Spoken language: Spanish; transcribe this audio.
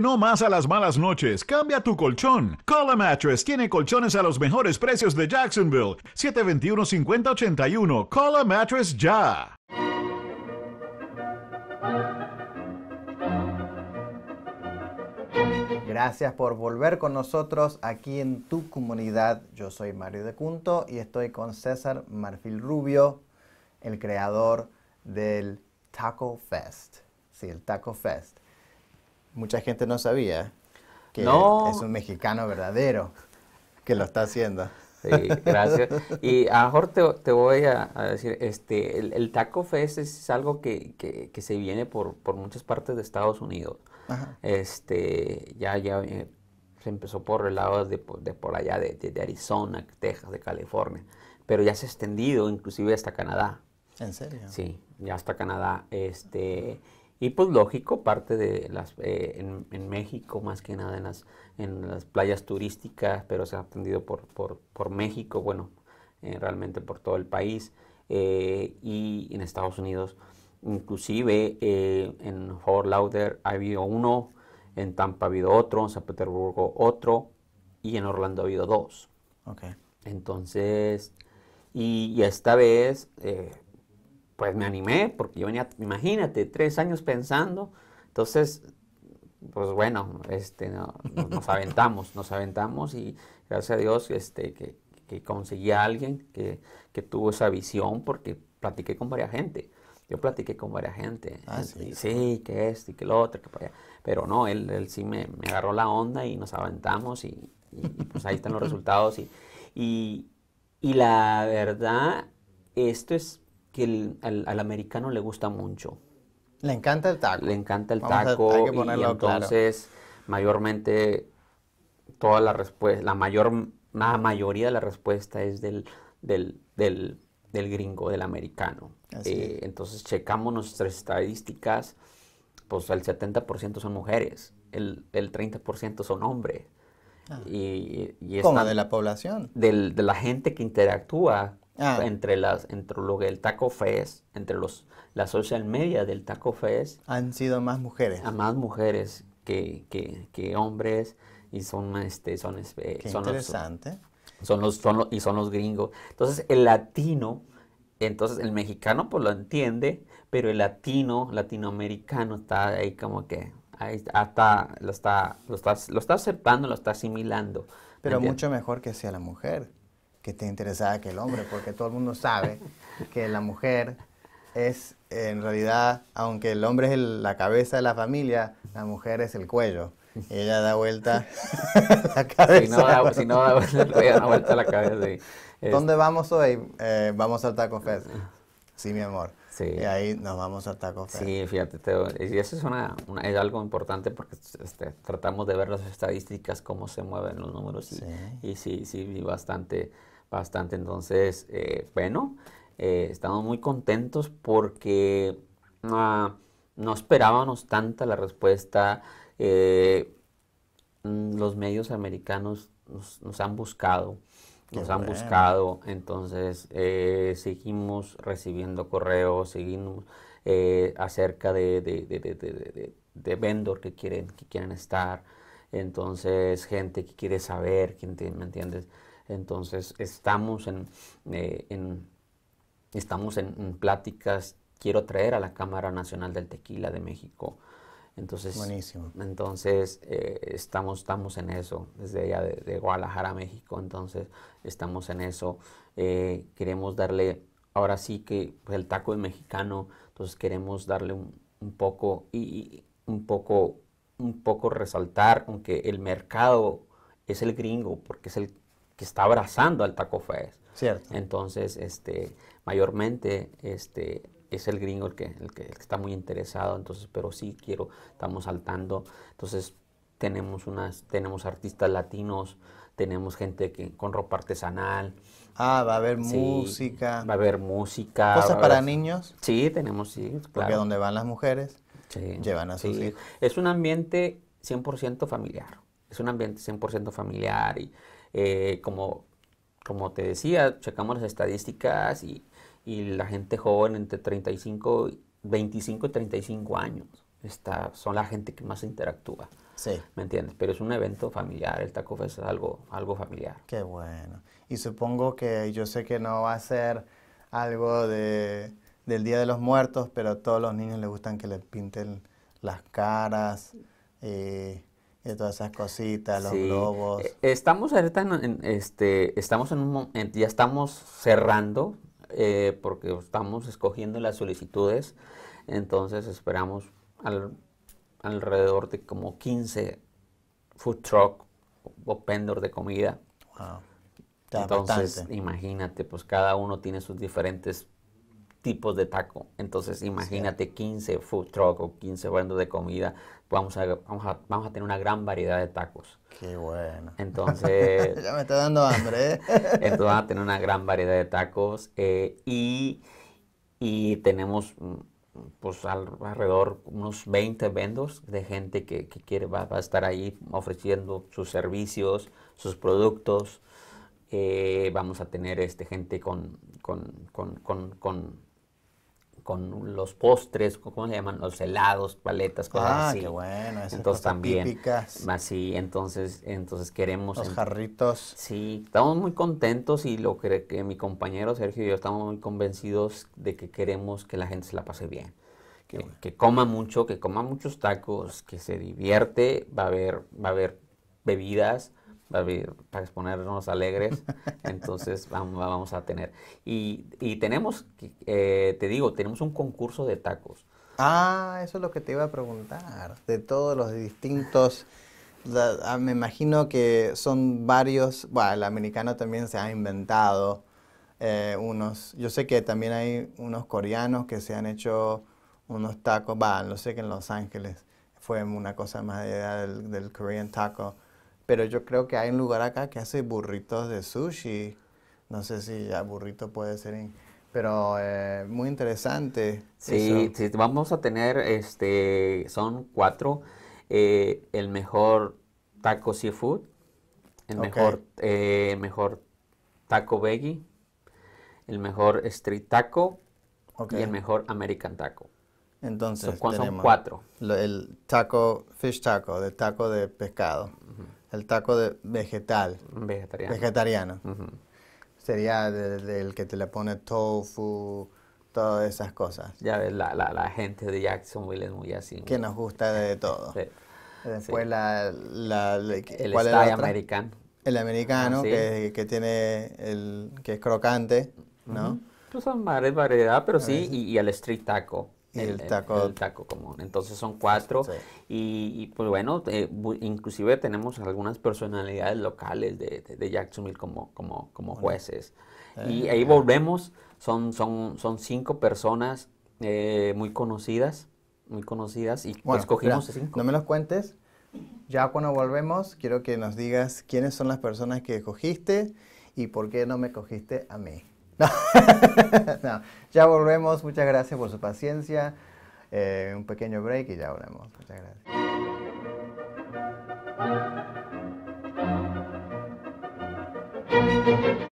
no más a las malas noches. Cambia tu colchón. Cola Mattress tiene colchones a los mejores precios de Jacksonville. 721-5081. Cola Mattress ya. Gracias por volver con nosotros aquí en tu comunidad. Yo soy Mario de Cunto y estoy con César Marfil Rubio, el creador del Taco Fest. Sí, el Taco Fest mucha gente no sabía que es un mexicano verdadero que lo está haciendo. Sí, gracias. Y a Jorge te, voy a, decir, este, el, Taco Fest es algo que, se viene por, por, muchas partes de Estados Unidos. Este, ya, ya eh, se empezó por el lado de, por allá, de, Arizona, Texas, de California, pero ya se ha extendido inclusive hasta Canadá. ¿En serio? Sí, ya hasta Canadá. Este, y pues lógico, parte de las, eh, en, México, más que nada en las, en las playas turísticas, pero se ha atendido por, por, México, bueno, eh, realmente por todo el país, eh, y en Estados Unidos, inclusive en Fort Lauder ha habido uno, en Tampa ha habido otro, en San Petersburgo otro, y en Orlando ha habido dos. Okay. Entonces, y esta vez pues me animé, porque yo venía, imagínate, tres años pensando. Entonces, pues bueno, este, nos aventamos, nos aventamos y gracias a Dios este, que, que conseguí a alguien que, que, tuvo esa visión, porque platiqué con varias gente. Yo platiqué con varias gente. Ah, sí. que esto y que lo otro, que para allá. Pero no, él, él sí me, me, agarró la onda y nos aventamos y, y pues ahí están los resultados. Y, y, y la verdad, esto es que el, al, americano le gusta mucho. Le encanta el taco. Le encanta el taco. y entonces, mayormente, toda la respuesta, la mayor, la mayoría de la respuesta es del, del, gringo, del americano. Eh, entonces, checamos nuestras estadísticas, pues el 70% son mujeres, el, el 30% son hombres. Ah. Y, es ¿De la población? de la gente que interactúa Ah. Entre, las, entre lo que el Taco Fest, entre los, las social media del Taco Fest. Han sido más mujeres. A más mujeres que, hombres y son, este, son, eh, son interesante. Los, son los, son y son los gringos. Entonces, el latino, entonces el mexicano pues lo entiende, pero el latino, latinoamericano está ahí como que ahí lo está, lo está, lo está aceptando, lo está asimilando. Pero mucho mejor que sea la mujer que esté interesada que el hombre, porque todo el mundo sabe que la mujer es, en realidad, aunque el hombre es la cabeza de la familia, la mujer es el cuello. ella da vuelta la cabeza. Si no da, vuelta, la cabeza. ¿Dónde vamos hoy? Eh, vamos al Taco Fest. Sí, mi amor. Sí. Y ahí nos vamos al Taco Fest. Sí, fíjate, Y eso es, una, es algo importante porque este, tratamos de ver las estadísticas, cómo se mueven los números. Y sí, sí, sí, bastante bastante. Entonces, eh, bueno, eh, estamos muy contentos porque ah, no esperábamos tanta la respuesta. Eh, mm, los medios americanos nos, han buscado, nos han buscado, entonces seguimos recibiendo correos, seguimos acerca de, de, vendor que quieren, que quieren estar, entonces gente que quiere saber, ¿me entiendes? Entonces estamos en, eh, estamos en, pláticas, quiero traer a la Cámara Nacional del Tequila de México. Entonces, Buenísimo. entonces eh, estamos, estamos en eso, desde allá de, Guadalajara, México, entonces estamos en eso. Eh, queremos darle, ahora sí que pues, el taco es mexicano, entonces queremos darle un, poco y, y un poco, un poco resaltar, aunque el mercado es el gringo, porque es el que está abrazando al Taco Fest. Cierto. Entonces, este, mayormente, este, es el gringo el que, el que, está muy interesado, entonces, pero sí quiero, estamos saltando. Entonces, tenemos unas, tenemos artistas latinos, tenemos gente que, con ropa artesanal. Ah, va a haber música. Va a haber música. ¿Cosas para niños? Sí, tenemos, sí, claro. Porque donde van las mujeres, llevan a sus hijos. Es un ambiente 100% familiar. Es un ambiente 100% familiar y eh, como, como te decía, checamos las estadísticas y, y la gente joven entre 25 y 35 años está, son la gente que más interactúa. Sí. ¿Me entiendes? Pero es un evento familiar, el Taco es algo, algo familiar. Qué bueno. Y supongo que yo sé que no va a ser algo de, del Día de los Muertos, pero a todos los niños les gustan que les pinten las caras. Eh, de todas esas cositas, los globos. Eh, estamos ahorita en, este, estamos en un momento, ya estamos cerrando eh, porque estamos escogiendo las solicitudes, entonces esperamos alrededor de como 15 food truck o vendor de comida. Wow. Entonces, imagínate, pues cada uno tiene sus diferentes tipos de taco. Entonces, imagínate 15 food truck o 15 vendos de comida. Vamos a, vamos, a, tener una gran variedad de tacos. Qué bueno. Entonces. ya me está dando hambre, ¿eh? entonces, vamos a tener una gran variedad de tacos. Eh, y, tenemos pues alrededor unos 20 vendos de gente que, quiere, va, a estar ahí ofreciendo sus servicios, sus productos. Eh, vamos a tener este, gente con, con con los postres, ¿cómo se llaman? Los helados, paletas, cosas ah, así. bueno, entonces, también, típicas. Así, entonces, entonces queremos. Los jarritos. Sí, estamos muy contentos y lo que, que, mi compañero Sergio y yo estamos muy convencidos de que queremos que la gente se la pase bien. Que, coma mucho, que coma muchos tacos, que se divierte, va a haber, va a haber bebidas, para exponernos alegres, entonces vamos a tener. Y, tenemos, eh, te digo, tenemos un concurso de tacos. Ah, eso es lo que te iba a preguntar, de todos los distintos... Ah, me imagino que son varios, bueno, el americano también se ha inventado eh, unos, yo sé que también hay unos coreanos que se han hecho unos tacos, bueno, lo sé que en Los Ángeles fue una cosa más allá del, del Korean taco, pero yo creo que hay un lugar acá que hace burritos de sushi. No sé si ya burrito puede ser, pero eh, muy interesante. Sí, vamos a tener, este, son cuatro. Eh, el mejor taco seafood, el mejor, eh, mejor taco veggie, el mejor street taco y el mejor American taco. Entonces, son, son cuatro. el taco, fish taco, de taco de pescado. El taco de vegetal. Vegetariano. Vegetariano. Sería del, que te le pone tofu, todas esas cosas. Ya ves, la, la, gente de Jacksonville es muy así. Que nos gusta de todo. Sí. Después la, la, el estadounidense americano. El americano, ah, que, que, tiene el que es crocante, ¿no? Uh -huh. Pues variedad, pero sí, y, y, el street taco el, taco. común. Entonces son cuatro. Y, pues bueno, eh, inclusive tenemos algunas personalidades locales de, de, Jacksonville como, como, como jueces. y eh. ahí volvemos. Son, son, son cinco personas eh, muy conocidas. Muy conocidas. Y escogimos cinco. No me los cuentes. Ya cuando volvemos, quiero que nos digas quiénes son las personas que escogiste y por qué no me cogiste a mí. No. Ya volvemos. Muchas gracias por su paciencia. Eh, un pequeño break y ya volvemos. Muchas gracias.